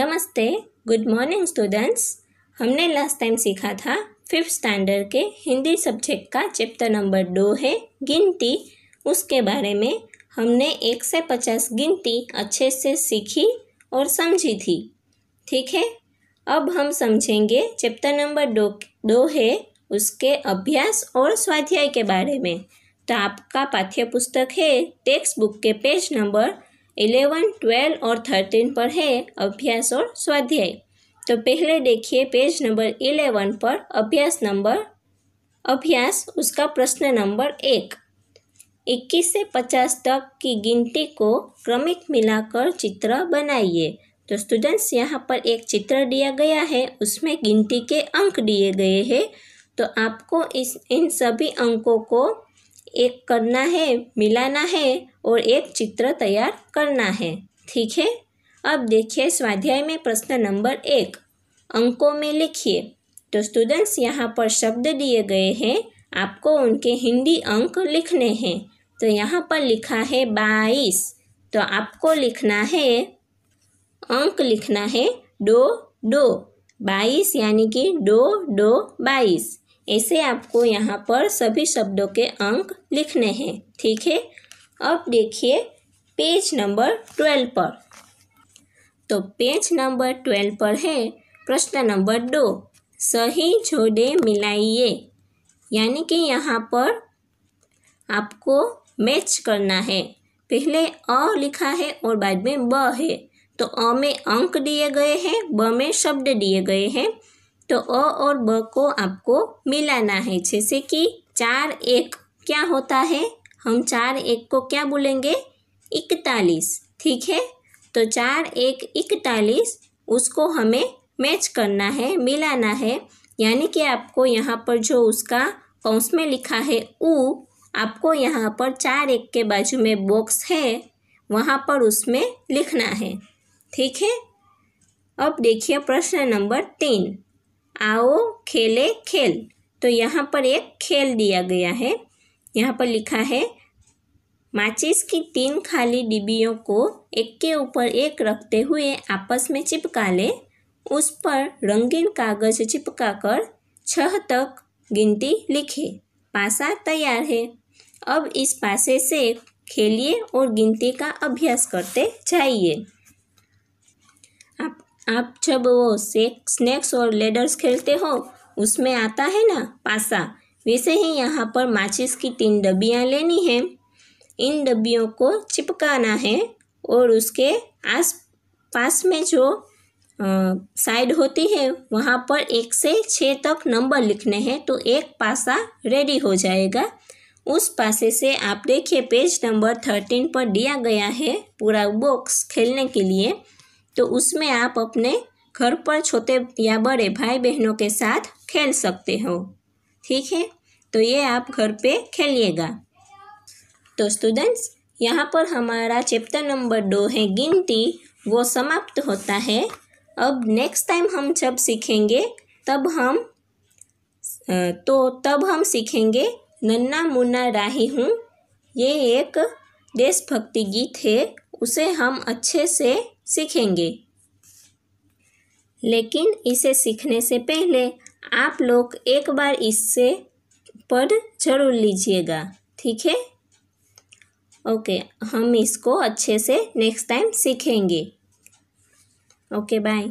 नमस्ते good morning students हमने last time सीखा था फिफ्थ स्टैंडर्ड के हिंदी सब्जेक्ट का चैप्टर नंबर दो है गिनती उसके बारे में हमने एक से पचास गिनती अच्छे से सीखी और समझी थी ठीक है अब हम समझेंगे चैप्टर नंबर दो दो है उसके अभ्यास और स्वाध्याय के बारे में तो आपका पाठ्य पुस्तक है टेक्स्ट बुक के पेज नंबर इलेवन ट्वेल्व और थर्टीन पर है अभ्यास और स्वाध्याय तो पहले देखिए पेज नंबर इलेवन पर अभ्यास नंबर अभ्यास उसका प्रश्न नंबर एक इक्कीस से पचास तक की गिनती को क्रमिक मिलाकर चित्र बनाइए तो स्टूडेंट्स यहाँ पर एक चित्र दिया गया है उसमें गिनती के अंक दिए गए हैं तो आपको इस इन सभी अंकों को एक करना है मिलाना है और एक चित्र तैयार करना है ठीक है अब देखिए स्वाध्याय में प्रश्न नंबर एक अंकों में लिखिए तो स्टूडेंट्स यहाँ पर शब्द दिए गए हैं आपको उनके हिंदी अंक लिखने हैं तो यहाँ पर लिखा है बाईस तो आपको लिखना है अंक लिखना है दो दो बाईस यानी कि दो दो बाईस ऐसे आपको यहाँ पर सभी शब्दों के अंक लिखने हैं ठीक है अब देखिए पेज नंबर ट्वेल्व पर तो पेज नंबर ट्वेल्व पर है प्रश्न नंबर दो सही जोड़े मिलाइए यानी कि यहाँ पर आपको मैच करना है पहले अ लिखा है और बाद में ब है तो अ में अंक दिए गए हैं ब में शब्द दिए गए हैं तो अ और ब को आपको मिलाना है जैसे कि चार एक क्या होता है हम चार एक को क्या बोलेंगे इकतालीस ठीक है तो चार एक इकतालीस उसको हमें मैच करना है मिलाना है यानी कि आपको यहाँ पर जो उसका कौंस में लिखा है ऊ आपको यहाँ पर चार एक के बाजू में बॉक्स है वहाँ पर उसमें लिखना है ठीक है अब देखिए प्रश्न नंबर तीन आओ खेले खेल तो यहाँ पर एक खेल दिया गया है यहाँ पर लिखा है माचिस की तीन खाली डिब्बियों को एक के ऊपर एक रखते हुए आपस में चिपका ले उस पर रंगीन कागज चिपकाकर छह तक गिनती लिखे पासा तैयार है अब इस पासे से खेलिए और गिनती का अभ्यास करते जाइए आप आप जब वो स्नैक्स और लेडर्स खेलते हो उसमें आता है ना पासा वैसे ही यहाँ पर माचिस की तीन डब्बियाँ लेनी है इन डब्बियों को चिपकाना है और उसके आस पास में जो साइड होती है वहाँ पर एक से छः तक नंबर लिखने हैं तो एक पासा रेडी हो जाएगा उस पासे से आप देखिए पेज नंबर थर्टीन पर दिया गया है पूरा बॉक्स खेलने के लिए तो उसमें आप अपने घर पर छोटे या बड़े भाई बहनों के साथ खेल सकते हो ठीक है तो ये आप घर पे खेलिएगा तो स्टूडेंट्स यहाँ पर हमारा चैप्टर नंबर दो है गिनती वो समाप्त होता है अब नेक्स्ट टाइम हम जब सीखेंगे तब हम तो तब हम सीखेंगे नन्ना मुन्ना राही हूँ ये एक देशभक्ति गीत है उसे हम अच्छे से सीखेंगे लेकिन इसे सीखने से पहले आप लोग एक बार इससे पढ़ जरूर लीजिएगा ठीक है ओके हम इसको अच्छे से नेक्स्ट टाइम सीखेंगे ओके बाय